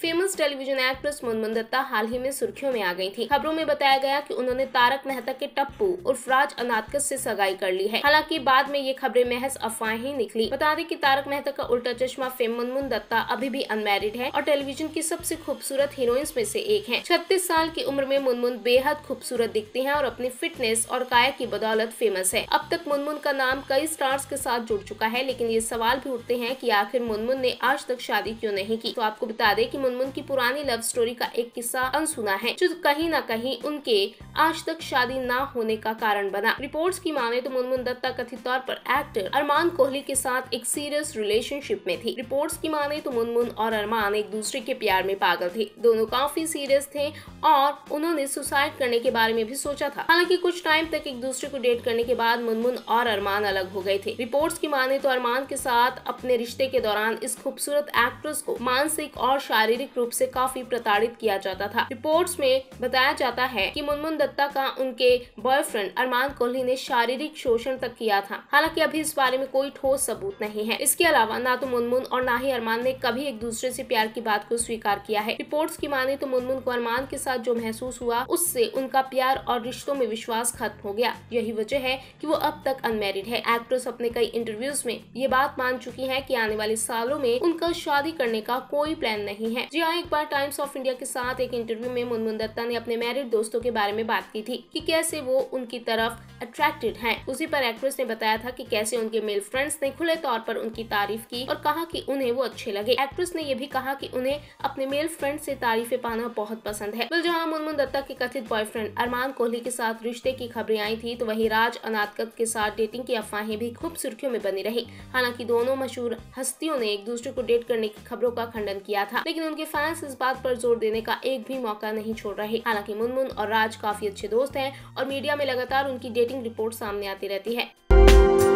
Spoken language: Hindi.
famous television actress Munmun Dutta हाल ही में सुर्खियों में आ गई थी खबरों में बताया गया कि उन्होंने तारक मेहता के टप्पू उर्फ राज अनाथकस से सगाई कर ली है हालांकि बाद में ये खबरें महज अफवाहें ही निकली बता दें कि तारक मेहता का उल्टा चश्मा फेम मुनमुन दत्ता अभी भी अनमेरिड है और टेलीविजन की सबसे खूबसूरत हीरोइंस में से एक है छत्तीस साल की उम्र में मुनमुन बेहद खूबसूरत दिखती है और अपनी फिटनेस और काया की बदौलत फेमस है अब तक मुनमुन का नाम कई स्टार्स के साथ जुड़ चुका है लेकिन ये सवाल भी उठते हैं की आखिर मुनमुन ने आज तक शादी क्यों नहीं की तो आपको बता दें की मुनमुन हम की पुरानी लव स्टोरी का एक किस्सा अनसुना है जो कहीं न कहीं उनके आज तक शादी न होने का कारण बना रिपोर्ट्स की माने तो मुनमुन दत्ता कथित तौर पर एक्टर अरमान कोहली के साथ एक सीरियस रिलेशनशिप में थी रिपोर्ट्स की माने तो मुनमुन और अरमान एक दूसरे के प्यार में पागल थे दोनों काफी सीरियस थे और उन्होंने सुसाइड करने के बारे में भी सोचा था हालांकि कुछ टाइम तक एक दूसरे को डेट करने के बाद मुनमुन और अरमान अलग हो गए थे रिपोर्ट्स की माने तो अरमान के साथ अपने रिश्ते के दौरान इस खूबसूरत एक्ट्रेस को मानसिक और शारीरिक शारीरिक रूप से काफी प्रताड़ित किया जाता था रिपोर्ट्स में बताया जाता है कि मुनमुन दत्ता का उनके बॉयफ्रेंड अरमान कोहली ने शारीरिक शोषण तक किया था हालांकि अभी इस बारे में कोई ठोस सबूत नहीं है इसके अलावा ना तो मुनमुन और ना ही अरमान ने कभी एक दूसरे से प्यार की बात को स्वीकार किया है रिपोर्ट की माने तो मुनमुन को अरमान के साथ जो महसूस हुआ उससे उनका प्यार और रिश्तों में विश्वास खत्म हो गया यही वजह है की वो अब तक अनमेरिड है एक्ट्रेस अपने कई इंटरव्यूज में ये बात मान चुकी है की आने वाले सालों में उनका शादी करने का कोई प्लान नहीं है जी हाँ एक बार टाइम्स ऑफ इंडिया के साथ एक इंटरव्यू में मुनमुन दत्ता ने अपने मैरिड दोस्तों के बारे में बात की थी कि कैसे वो उनकी तरफ अट्रैक्टेड हैं उसी पर एक्ट्रेस ने बताया था कि कैसे उनके मेल फ्रेंड्स ने खुले तौर पर उनकी तारीफ की और कहा कि उन्हें वो अच्छे लगे एक्ट्रेस ने यह भी कहा कि उन्हें अपने मेल फ्रेंड से तारीफें पाना बहुत पसंद है जहाँ मुनमुन दत्ता के कथित बॉयफ्रेंड अरमान कोहली के साथ रिश्ते की खबरें आई थी तो वही राज अनाथकत के साथ डेटिंग की अफवाहें भी खूब सुर्खियों में बनी रही हालांकि दोनों मशहूर हस्तियों ने एक दूसरे को डेट करने की खबरों का खंडन किया था लेकिन उनके फैंस इस बात पर जोर देने का एक भी मौका नहीं छोड़ रहे हालांकि मुनमुन और राज काफी अच्छे दोस्त हैं और मीडिया में लगातार उनकी डेटिंग रिपोर्ट सामने आती रहती है